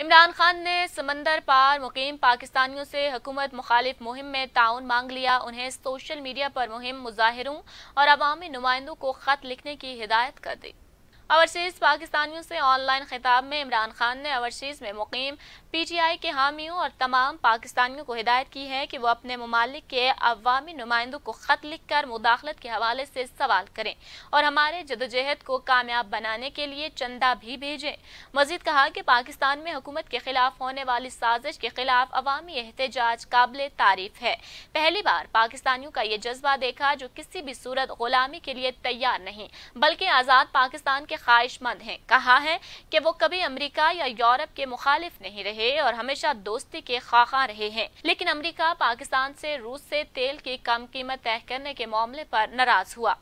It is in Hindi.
इमरान खान ने समंदर पार मुकीम पाकिस्तानियों से हुकूमत मुखालिफ मुहिम में ताउन मांग लिया उन्हें सोशल मीडिया पर मुहिम मुजाहिरों और अवामी नुमाइंदों को खत लिखने की हिदायत कर दी अवरशेज पाकिस्तानियों से ऑनलाइन खिताब में इमरान खान ने अवरशेज में मुकीम पीटीआई के हामियों और तमाम पाकिस्तानियों को हिदायत की है कि वो अपने ममालिक के अवामी नुमाइंदों को ख़त लिख कर मुदाखलत के हवाले से सवाल करें और हमारे जदोजहद को कामयाब बनाने के लिए चंदा भी भेजें मजीद कहा कि पाकिस्तान में हुकूमत के खिलाफ होने वाली साजिश के खिलाफ अवामी एहतजाज काबिल तारीफ है पहली बार पाकिस्तानियों का ये जज्बा देखा जो किसी भी सूरत गुलामी के लिए तैयार नहीं बल्कि आज़ाद पाकिस्तान के ख्वाहिशमंद हैं कहा है कि वो कभी अमेरिका या यूरोप के मुखालिफ नहीं रहे और हमेशा दोस्ती के खाखा रहे हैं लेकिन अमेरिका पाकिस्तान से रूस से तेल की कम कीमत तय करने के मामले पर नाराज हुआ